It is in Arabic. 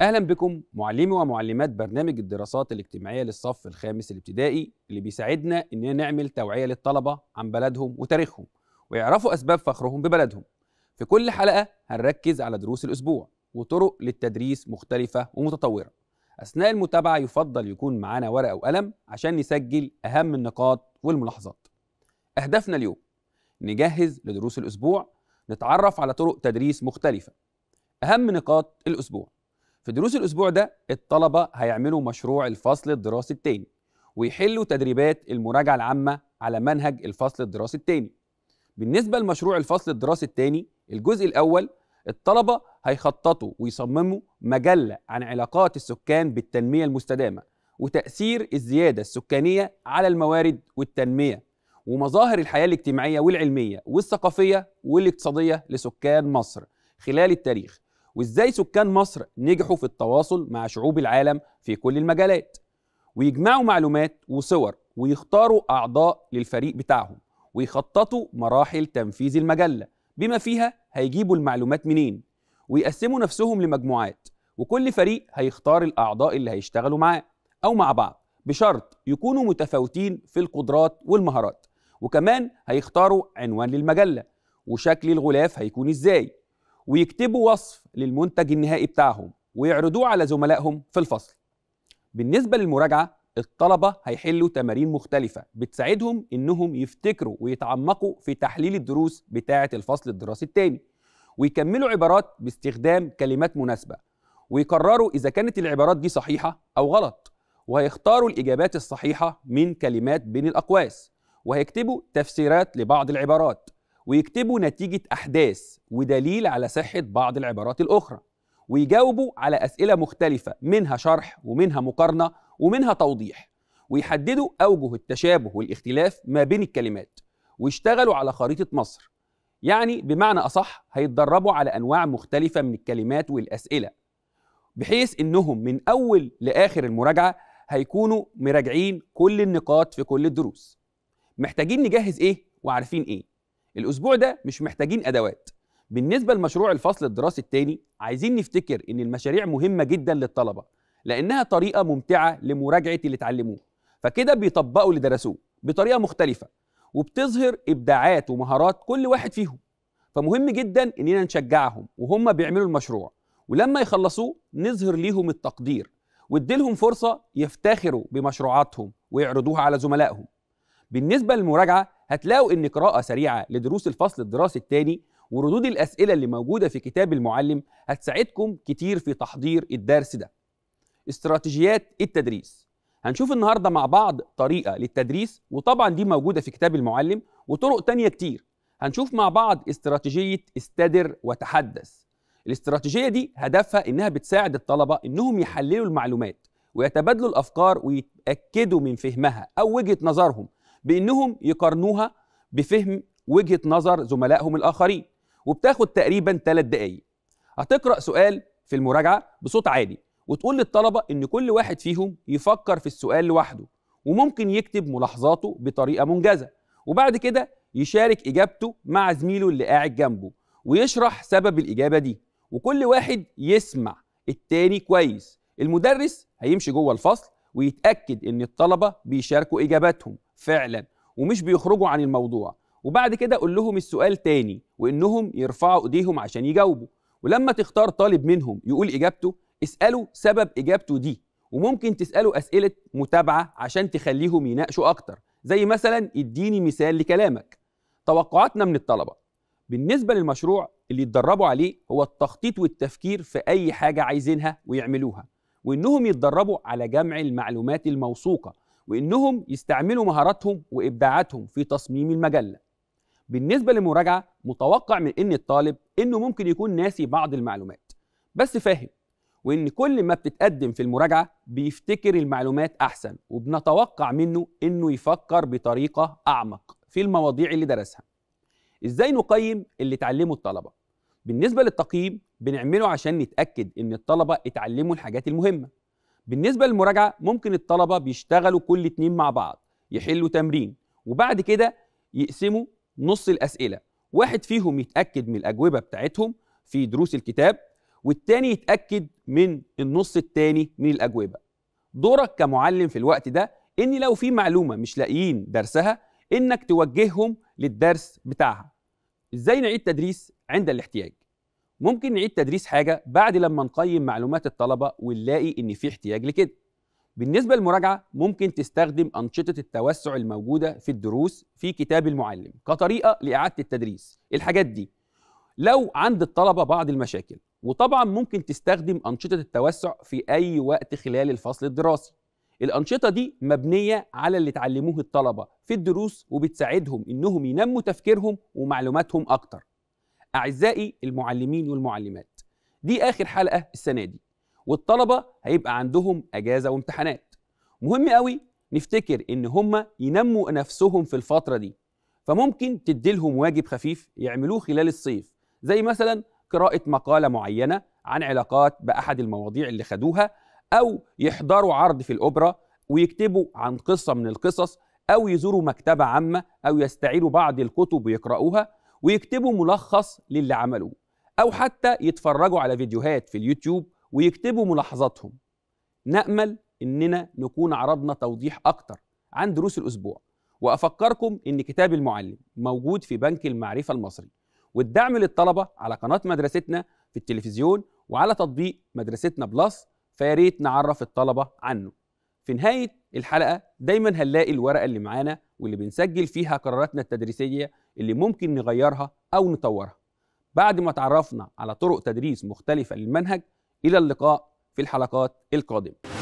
اهلا بكم معلمي ومعلمات برنامج الدراسات الاجتماعيه للصف الخامس الابتدائي اللي بيساعدنا اننا نعمل توعيه للطلبه عن بلدهم وتاريخهم ويعرفوا اسباب فخرهم ببلدهم في كل حلقه هنركز على دروس الاسبوع وطرق للتدريس مختلفه ومتطوره اثناء المتابعه يفضل يكون معانا ورقه وقلم عشان نسجل اهم النقاط والملاحظات اهدافنا اليوم نجهز لدروس الاسبوع نتعرف على طرق تدريس مختلفه اهم نقاط الاسبوع في دروس الأسبوع ده الطلبة هيعملوا مشروع الفصل الدراسي التاني ويحلوا تدريبات المراجعة العامة على منهج الفصل الدراسي التاني بالنسبة لمشروع الفصل الدراسي التاني الجزء الأول الطلبة هيخططوا ويصمموا مجلة عن علاقات السكان بالتنمية المستدامة وتأثير الزيادة السكانية على الموارد والتنمية ومظاهر الحياة الاجتماعية والعلمية والثقافية والاقتصادية لسكان مصر خلال التاريخ وازاي سكان مصر نجحوا في التواصل مع شعوب العالم في كل المجالات ويجمعوا معلومات وصور ويختاروا أعضاء للفريق بتاعهم ويخططوا مراحل تنفيذ المجلة بما فيها هيجيبوا المعلومات منين ويقسموا نفسهم لمجموعات وكل فريق هيختار الأعضاء اللي هيشتغلوا معاه أو مع بعض بشرط يكونوا متفاوتين في القدرات والمهارات وكمان هيختاروا عنوان للمجلة وشكل الغلاف هيكون إزاي ويكتبوا وصف للمنتج النهائي بتاعهم ويعرضوه على زملائهم في الفصل بالنسبة للمراجعة الطلبة هيحلوا تمارين مختلفة بتساعدهم إنهم يفتكروا ويتعمقوا في تحليل الدروس بتاعة الفصل الدراسي التاني ويكملوا عبارات باستخدام كلمات مناسبة ويقرروا إذا كانت العبارات دي صحيحة أو غلط وهيختاروا الإجابات الصحيحة من كلمات بين الأقواس وهيكتبوا تفسيرات لبعض العبارات ويكتبوا نتيجة أحداث ودليل على صحة بعض العبارات الأخرى ويجاوبوا على أسئلة مختلفة منها شرح ومنها مقارنة ومنها توضيح ويحددوا أوجه التشابه والاختلاف ما بين الكلمات ويشتغلوا على خريطة مصر يعني بمعنى أصح هيتدربوا على أنواع مختلفة من الكلمات والأسئلة بحيث إنهم من أول لآخر المراجعة هيكونوا مراجعين كل النقاط في كل الدروس محتاجين نجهز إيه وعارفين إيه الاسبوع ده مش محتاجين ادوات بالنسبه لمشروع الفصل الدراسي الثاني عايزين نفتكر ان المشاريع مهمه جدا للطلبه لانها طريقه ممتعه لمراجعه اللي اتعلموه فكده بيطبقوا اللي درسوه بطريقه مختلفه وبتظهر ابداعات ومهارات كل واحد فيهم فمهم جدا اننا نشجعهم وهم بيعملوا المشروع ولما يخلصوه نظهر ليهم التقدير واديلهم فرصه يفتخروا بمشروعاتهم ويعرضوها على زملائهم بالنسبه للمراجعه هتلاقوا ان قراءه سريعه لدروس الفصل الدراسي الثاني وردود الاسئله اللي موجوده في كتاب المعلم هتساعدكم كتير في تحضير الدرس ده استراتيجيات التدريس هنشوف النهارده مع بعض طريقه للتدريس وطبعا دي موجوده في كتاب المعلم وطرق تانية كتير هنشوف مع بعض استراتيجيه استدر وتحدث الاستراتيجيه دي هدفها انها بتساعد الطلبه انهم يحللوا المعلومات ويتبادلوا الافكار ويتاكدوا من فهمها او وجهه نظرهم بانهم يقارنوها بفهم وجهه نظر زملائهم الاخرين وبتاخد تقريبا ثلاث دقائق هتقرا سؤال في المراجعه بصوت عالي وتقول للطلبه ان كل واحد فيهم يفكر في السؤال لوحده وممكن يكتب ملاحظاته بطريقه منجزه وبعد كده يشارك اجابته مع زميله اللي قاعد جنبه ويشرح سبب الاجابه دي وكل واحد يسمع التاني كويس المدرس هيمشي جوه الفصل ويتاكد ان الطلبه بيشاركوا اجاباتهم فعلا ومش بيخرجوا عن الموضوع وبعد كده قول لهم السؤال تاني وانهم يرفعوا ايديهم عشان يجاوبوا ولما تختار طالب منهم يقول اجابته اساله سبب اجابته دي وممكن تساله اسئله متابعه عشان تخليهم يناقشوا اكتر زي مثلا اديني مثال لكلامك توقعاتنا من الطلبه بالنسبه للمشروع اللي يتدربوا عليه هو التخطيط والتفكير في اي حاجه عايزينها ويعملوها وانهم يتدربوا على جمع المعلومات الموثوقه وإنهم يستعملوا مهاراتهم وإبداعاتهم في تصميم المجلة بالنسبة للمراجعة متوقع من إن الطالب إنه ممكن يكون ناسي بعض المعلومات بس فاهم وإن كل ما بتتقدم في المراجعة بيفتكر المعلومات أحسن وبنتوقع منه إنه يفكر بطريقة أعمق في المواضيع اللي درسها إزاي نقيم اللي اتعلمه الطلبة؟ بالنسبة للتقييم بنعمله عشان نتأكد إن الطلبة اتعلموا الحاجات المهمة بالنسبة للمراجعة ممكن الطلبة بيشتغلوا كل اتنين مع بعض يحلوا تمرين وبعد كده يقسموا نص الأسئلة واحد فيهم يتأكد من الأجوبة بتاعتهم في دروس الكتاب والتاني يتأكد من النص التاني من الأجوبة دورك كمعلم في الوقت ده إن لو في معلومة مش لاقيين درسها إنك توجههم للدرس بتاعها إزاي نعيد تدريس عند الاحتياج ممكن نعيد تدريس حاجه بعد لما نقيم معلومات الطلبه ونلاقي ان في احتياج لكده بالنسبه للمراجعه ممكن تستخدم انشطه التوسع الموجوده في الدروس في كتاب المعلم كطريقه لاعاده التدريس الحاجات دي لو عند الطلبه بعض المشاكل وطبعا ممكن تستخدم انشطه التوسع في اي وقت خلال الفصل الدراسي الانشطه دي مبنيه على اللي اتعلموه الطلبه في الدروس وبتساعدهم انهم ينموا تفكيرهم ومعلوماتهم اكتر أعزائي المعلمين والمعلمات دي آخر حلقة السنة دي والطلبة هيبقى عندهم أجازة وامتحانات مهم قوي نفتكر إن هم ينموا نفسهم في الفترة دي فممكن تديلهم واجب خفيف يعملوه خلال الصيف زي مثلا قراءة مقالة معينة عن علاقات بأحد المواضيع اللي خدوها أو يحضروا عرض في الأوبرا ويكتبوا عن قصة من القصص أو يزوروا مكتبة عامة أو يستعيروا بعض الكتب ويقرأوها ويكتبوا ملخص للي عملوه أو حتى يتفرجوا على فيديوهات في اليوتيوب ويكتبوا ملاحظاتهم نأمل إننا نكون عرضنا توضيح أكتر عن دروس الأسبوع وأفكركم إن كتاب المعلم موجود في بنك المعرفة المصري والدعم للطلبة على قناة مدرستنا في التلفزيون وعلى تطبيق مدرستنا بلس فياريت نعرف الطلبة عنه في نهاية الحلقة دايما هنلاقي الورقة اللي معانا واللي بنسجل فيها قراراتنا التدريسيه اللي ممكن نغيرها او نطورها. بعد ما تعرفنا على طرق تدريس مختلفه للمنهج الى اللقاء في الحلقات القادمه.